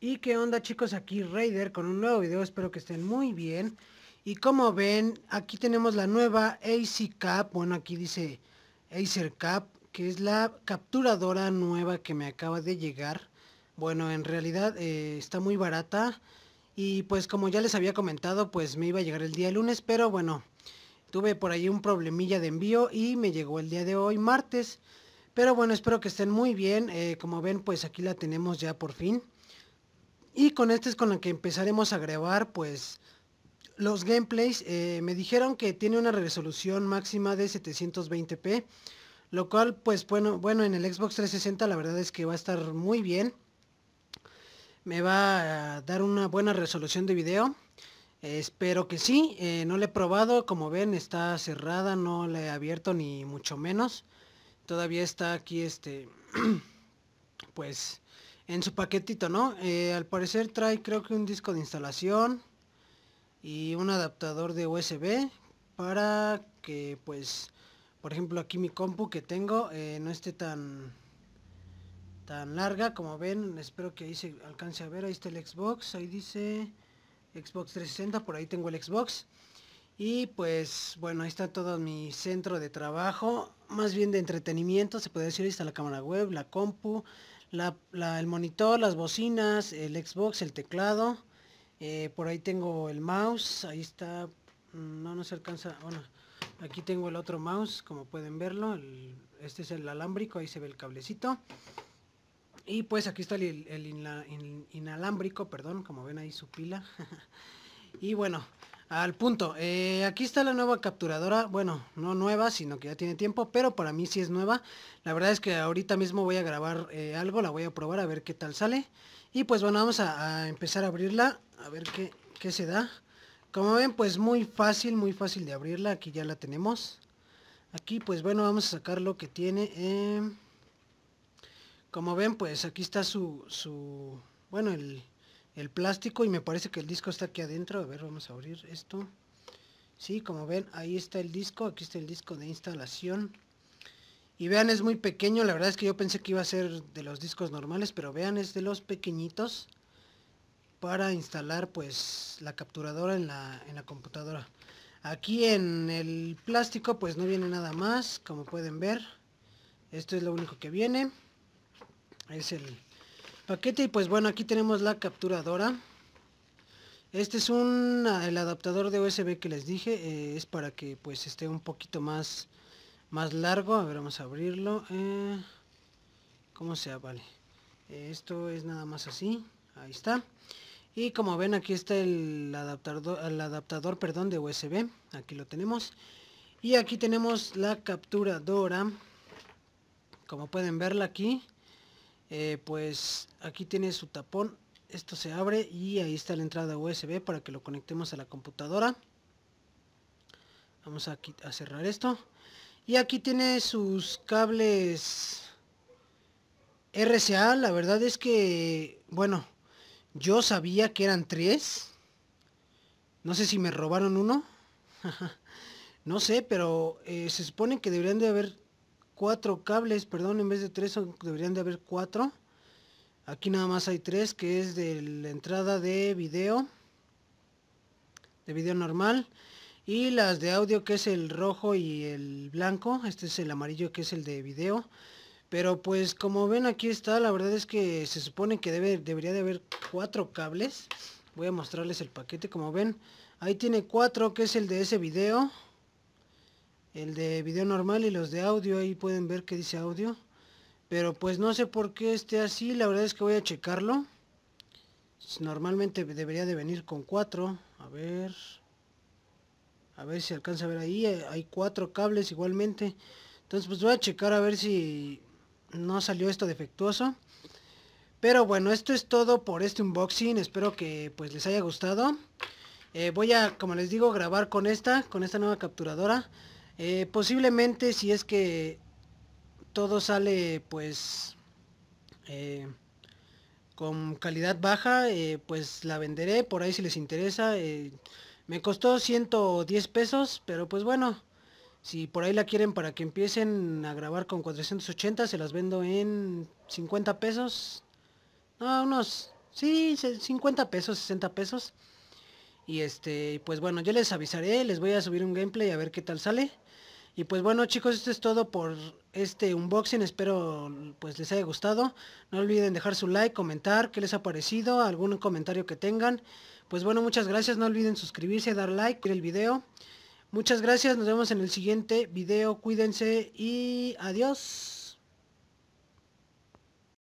Y qué onda chicos, aquí Raider con un nuevo video, espero que estén muy bien. Y como ven, aquí tenemos la nueva AC Cap, bueno aquí dice Acer Cap, que es la capturadora nueva que me acaba de llegar. Bueno, en realidad eh, está muy barata y pues como ya les había comentado, pues me iba a llegar el día lunes, pero bueno, Tuve por ahí un problemilla de envío y me llegó el día de hoy, martes. Pero bueno, espero que estén muy bien. Eh, como ven, pues aquí la tenemos ya por fin. Y con este es con el que empezaremos a grabar, pues, los gameplays. Eh, me dijeron que tiene una resolución máxima de 720p. Lo cual, pues, bueno, bueno, en el Xbox 360 la verdad es que va a estar muy bien. Me va a dar una buena resolución de video. Espero que sí, eh, no la he probado, como ven está cerrada, no la he abierto ni mucho menos. Todavía está aquí este, pues en su paquetito, ¿no? Eh, al parecer trae creo que un disco de instalación y un adaptador de USB para que pues, por ejemplo aquí mi compu que tengo eh, no esté tan tan larga como ven espero que ahí se alcance a ver ahí está el Xbox ahí dice Xbox 360, por ahí tengo el Xbox. Y pues bueno, ahí está todo mi centro de trabajo, más bien de entretenimiento, se puede decir, ahí está la cámara web, la compu, la, el monitor, las bocinas, el Xbox, el teclado. Eh, por ahí tengo el mouse, ahí está, mm, no nos alcanza, bueno, aquí tengo el otro mouse, como pueden verlo, este es el alámbrico, ahí se ve el cablecito. Y pues aquí está el, inalámbrico, perdón, como ven ahí su pila. y bueno, al punto, eh, aquí está la nueva capturadora, bueno, no nueva, sino que ya tiene tiempo, pero para mí sí es nueva. La verdad es que ahorita mismo voy a grabar eh, algo, la voy a probar a ver qué tal sale. Y pues bueno, vamos a, empezar a abrirla, a ver qué, qué se da. Como ven, pues muy fácil, muy fácil de abrirla. Aquí ya la tenemos. Aquí, pues bueno, vamos a sacar lo que tiene. Eh, como ven, pues aquí está su, bueno, el, plástico y me parece que el disco está aquí adentro. A ver, vamos a abrir esto. Sí, como ven, ahí está el disco, aquí está el disco de instalación. Y vean, es muy pequeño, la verdad es que yo pensé que iba a ser de los discos normales, pero vean, es de los pequeñitos para instalar pues la capturadora en la, en la computadora. Aquí en el plástico pues no viene nada más, como pueden ver. Esto es lo único que viene es el paquete y pues bueno aquí tenemos la capturadora este es un ah, el adaptador de USB que les dije eh, es para que pues esté un poquito más más largo a ver vamos a abrirlo eh, como sea vale esto es nada más así ahí está y como ven aquí está el adaptador el adaptador perdón de USB aquí lo tenemos y aquí tenemos la capturadora como pueden verla aquí eh, pues aquí tiene su tapón esto se abre y ahí está la entrada USB para que lo conectemos a la computadora vamos a, a cerrar esto y aquí tiene sus cables RCA la verdad es que bueno yo sabía que eran tres no sé si me robaron uno no sé pero eh, se supone que deberían de haber cuatro cables, perdón, en vez de tres deberían de haber cuatro. Aquí nada más hay tres, que es de la entrada de video, de video normal. Y las de audio que es el rojo y el blanco, este es el amarillo que es el de video. Pero pues como ven aquí está, la verdad es que se supone que debe, debería de haber cuatro cables. Voy a mostrarles el paquete, como ven, ahí tiene cuatro que es el de ese video el de video normal y los de audio, ahí pueden ver que dice audio. Pero pues no sé por qué esté así, la verdad es que voy a checarlo. Normalmente debería de venir con cuatro. a ver, a ver si alcanza a ver ahí, eh, hay cuatro cables igualmente. Entonces pues voy a checar a ver si no salió esto defectuoso. Pero bueno, esto es todo por este unboxing, espero que pues les haya gustado. Eh, voy a, como les digo, grabar con esta, con esta nueva capturadora. Eh, posiblemente si es que todo sale pues eh, con calidad baja, eh, pues la venderé por ahí si les interesa. me costó 110 pesos, pero pues bueno, si por ahí la quieren para que empiecen a grabar con 480, se las vendo en 50 pesos. No, unos, sí, 50 pesos, 60 pesos. Y este, pues bueno, yo les avisaré, les voy a subir un gameplay a ver qué tal sale. Y pues bueno chicos, esto es todo por este unboxing. Espero pues les haya gustado. No olviden dejar su like, comentar qué les ha parecido, algún comentario que tengan. Pues bueno, muchas gracias. No olviden suscribirse, dar like, el video. Muchas gracias. Nos vemos en el siguiente video. Cuídense y adiós.